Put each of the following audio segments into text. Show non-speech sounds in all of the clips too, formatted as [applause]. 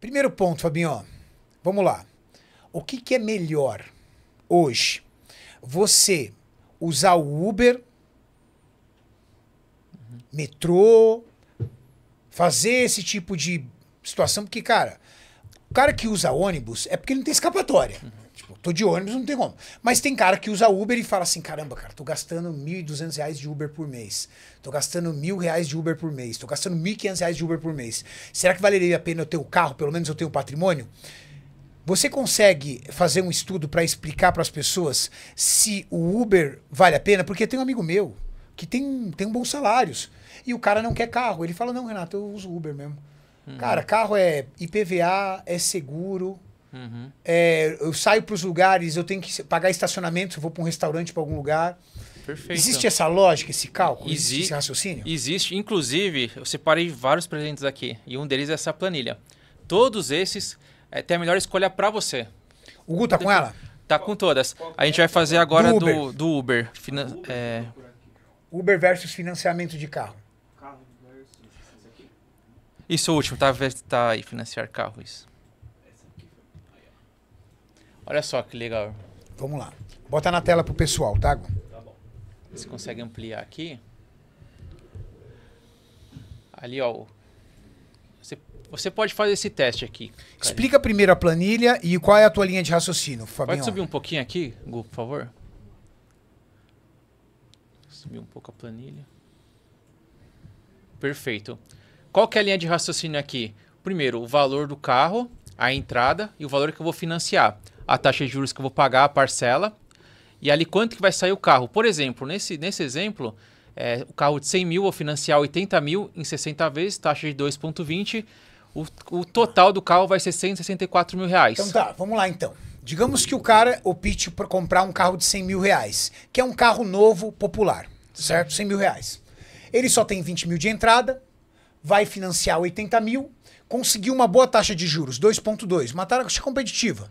Primeiro ponto, Fabinho. Vamos lá. O que, que é melhor hoje? Você usar o Uber, uhum. metrô, fazer esse tipo de situação, porque, cara, o cara que usa ônibus é porque ele não tem escapatória. Uhum. Tipo, tô de ônibus, não tem como. Mas tem cara que usa Uber e fala assim: caramba, cara, tô gastando R$ 1.200 de Uber por mês. Tô gastando R$ reais de Uber por mês. Tô gastando R$ 1.500 de Uber por mês. Será que valeria a pena eu ter o um carro? Pelo menos eu tenho um patrimônio? Você consegue fazer um estudo para explicar para as pessoas se o Uber vale a pena? Porque tem um amigo meu que tem, tem bons salários e o cara não quer carro. Ele fala: não, Renato, eu uso Uber mesmo. Uhum. Cara, carro é IPVA, é seguro, Uhum. É, eu saio para os lugares, eu tenho que pagar estacionamento se eu vou para um restaurante, para algum lugar. Perfeito. Existe essa lógica, esse cálculo, existe, existe esse raciocínio? Existe. Inclusive, eu separei vários presentes aqui e um deles é essa planilha. Todos esses é, tem a melhor escolha para você. O Gu tá com ela? Tá com todas. A gente é? vai fazer agora do Uber. Do, do Uber, Finan Uber, é... Eh, Uber versus financiamento de carro. Carro versus... Isso, o último. Tá, tá aí, financiar carro, isso. Olha só que legal. Vamos lá. Bota na tela pro pessoal, tá? Tá bom. Você consegue ampliar aqui? Ali, ó. Você, você pode fazer esse teste aqui. Cara. Explica primeiro a planilha e qual é a tua linha de raciocínio, Fabiano. Pode subir um pouquinho aqui, Gu, por favor? Subir um pouco a planilha. Perfeito. Qual que é a linha de raciocínio aqui? Primeiro, o valor do carro, a entrada e o valor que eu vou financiar a taxa de juros que eu vou pagar, a parcela, e ali quanto que vai sair o carro. Por exemplo, nesse, nesse exemplo, é, o carro de 100 mil, vou financiar 80 mil em 60 vezes, taxa de 2,20, o, o total do carro vai ser 164 mil reais. Então tá, vamos lá então. Digamos que o cara opte por comprar um carro de 100 mil reais, que é um carro novo, popular, certo? 100 mil reais. Ele só tem 20 mil de entrada, vai financiar 80 mil, conseguiu uma boa taxa de juros, 2,2, uma taxa competitiva.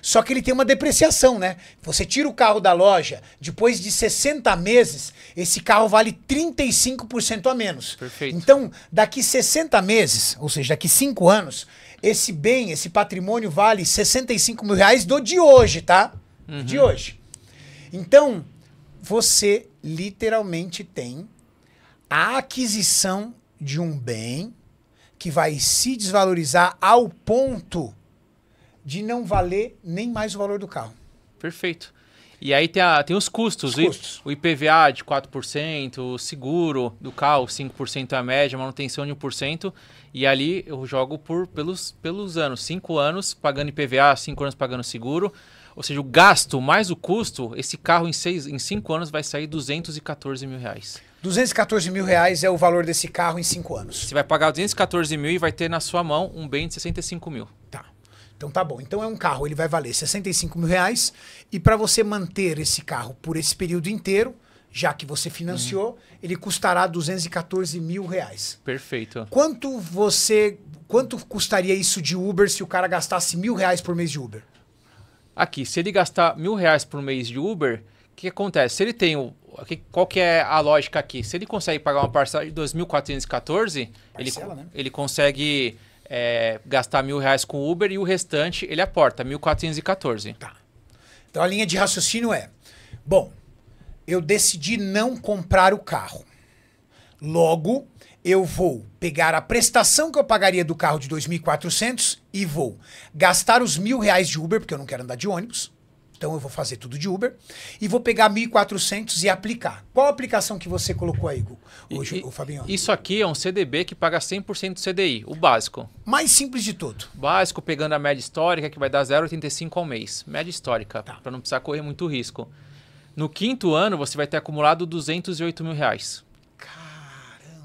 Só que ele tem uma depreciação, né? Você tira o carro da loja, depois de 60 meses, esse carro vale 35% a menos. Perfeito. Então, daqui 60 meses, ou seja, daqui 5 anos, esse bem, esse patrimônio vale 65 mil reais do de hoje, tá? Uhum. De hoje. Então, você literalmente tem a aquisição de um bem que vai se desvalorizar ao ponto de não valer nem mais o valor do carro. Perfeito. E aí tem, a, tem os custos, os custos. O, IPVA de 4%, o seguro do carro, 5% é a média, manutenção de 1%. E ali eu jogo por pelos, pelos anos, 5 anos pagando IPVA, 5 anos pagando seguro. Ou seja, o gasto mais o custo, esse carro em 5 em cinco anos vai sair 214 mil reais. 214 mil reais é o valor desse carro em 5 anos. Você vai pagar 214 mil e vai ter na sua mão um bem de 65 mil. Tá. Então tá bom. Então é um carro, ele vai valer 65 mil reais. E para você manter esse carro por esse período inteiro, já que você financiou, uhum. ele custará 214 mil reais. Perfeito. Quanto você. Quanto custaria isso de Uber se o cara gastasse mil reais por mês de Uber? Aqui, se ele gastar mil reais por mês de Uber, o que acontece? Se ele tem o. Qual que é a lógica aqui? Se ele consegue pagar uma parcela de 2.414, parcela, ele, né? ele consegue é, gastar mil reais com Uber e o restante ele aporta, 1.414. Tá. Então a linha de raciocínio é: bom, eu decidi não comprar o carro. Logo, eu vou pegar a prestação que eu pagaria do carro de 2.400 e vou gastar os mil reais de Uber, porque eu não quero andar de ônibus. Então eu vou fazer tudo de Uber e vou pegar 1.400 e aplicar. Qual a aplicação que você colocou aí, Gu? o Fabinho. Isso aqui é um CDB que paga 100% do CDI, o básico. Mais simples de tudo. Básico, pegando a média histórica, que vai dar 0,85 ao mês. Média histórica, tá. para não precisar correr muito risco. No quinto ano, você vai ter acumulado 208 mil reais.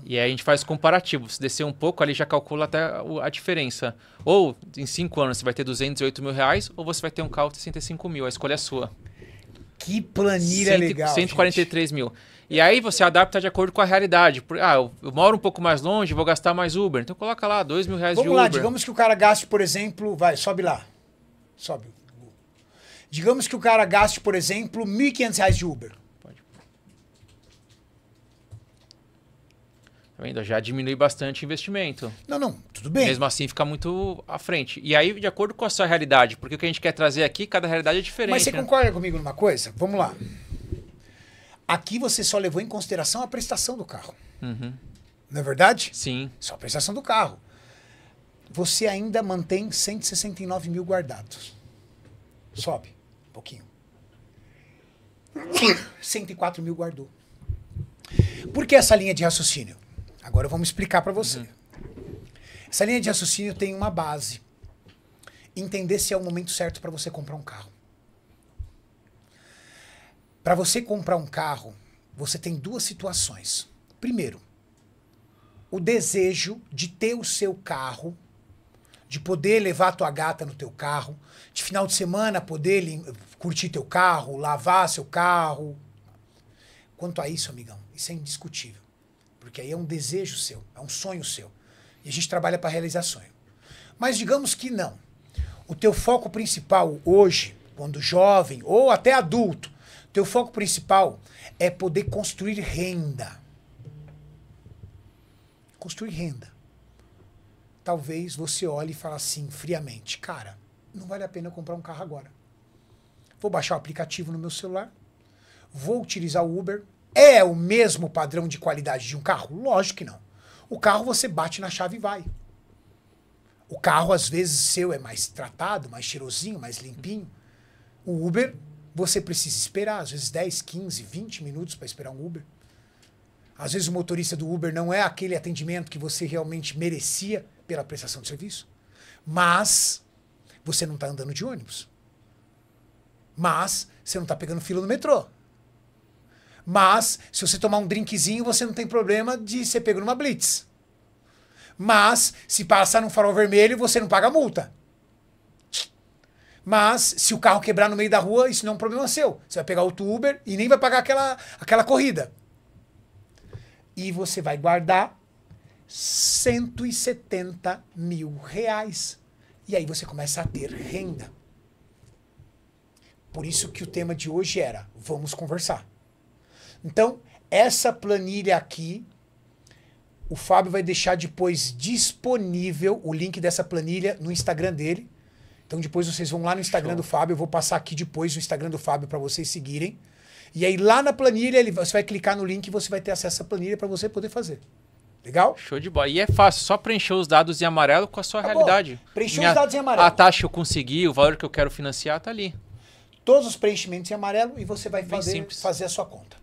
E aí a gente faz comparativo. Se descer um pouco, ali já calcula até a diferença. Ou em cinco anos você vai ter 208 mil reais, ou você vai ter um carro de 65 mil. A escolha é sua. Que planilha 100, legal. 143 gente. mil. E aí você adapta de acordo com a realidade. Ah, eu, moro um pouco mais longe, vou gastar mais Uber. Então coloca lá 2 mil reais Vamos de Uber. Vamos lá, digamos que o cara gaste, por exemplo. Vai, sobe lá. Sobe. Digamos que o cara gaste, por exemplo, R$ 1.500 de Uber. Tá vendo? Já diminui bastante o investimento. Não, não, tudo bem. Mesmo assim, fica muito à frente. E aí, de acordo com a sua realidade, porque o que a gente quer trazer aqui, cada realidade é diferente. Mas você né? concorda comigo numa coisa? Vamos lá. Aqui você só levou em consideração a prestação do carro. Uhum. Não é verdade? Sim. Só a prestação do carro. Você ainda mantém 169 mil guardados. Sobe um pouquinho. 104 [coughs] mil guardou. Por que essa linha de raciocínio? Agora vamos explicar para você. Uhum. Essa linha de raciocínio tem uma base. Entender se é o momento certo para você comprar um carro. Para você comprar um carro, você tem duas situações. Primeiro, o desejo de ter o seu carro, de poder levar a tua gata no teu carro, de final de semana poder curtir teu carro, lavar seu carro. Quanto a isso, amigão, isso é indiscutível. Porque aí é um desejo seu, é um sonho seu. E a gente trabalha para realizar sonho. Mas digamos que não. O teu foco principal hoje, quando jovem ou até adulto, teu foco principal é poder construir renda. Construir renda. Talvez você olhe e fale assim friamente, cara, não vale a pena comprar um carro agora. Vou baixar o aplicativo no meu celular, vou utilizar o Uber, é o mesmo padrão de qualidade de um carro? Lógico que não. O carro você bate na chave e vai. O carro, às vezes, seu é mais tratado, mais cheirosinho, mais limpinho. O Uber, você precisa esperar, às vezes 10, 15, 20 minutos para esperar um Uber. Às vezes o motorista do Uber não é aquele atendimento que você realmente merecia pela prestação de serviço. Mas você não está andando de ônibus. Mas você não está pegando fila no metrô. Mas, se você tomar um drinkzinho, você não tem problema de ser pego numa blitz. Mas, se passar num farol vermelho, você não paga multa. Mas, se o carro quebrar no meio da rua, isso não é um problema seu. Você vai pegar outro Uber e nem vai pagar aquela, aquela corrida. E você vai guardar 170 mil reais. E aí você começa a ter renda. Por isso que o tema de hoje era: vamos conversar. Então, essa planilha aqui, o Fábio vai deixar depois disponível o link dessa planilha no Instagram dele. Então depois vocês vão lá no Instagram Show. do Fábio, eu vou passar aqui depois o Instagram do Fábio para vocês seguirem. E aí lá na planilha ele, você vai clicar no link e você vai ter acesso à planilha para você poder fazer. Legal? Show de bola. E é fácil, só preencher os dados em amarelo com a sua Acabou. realidade. Preencher os dados em amarelo. A taxa que eu consegui, o valor que eu quero financiar tá ali. Todos os preenchimentos em amarelo e você vai fazer, fazer a sua conta.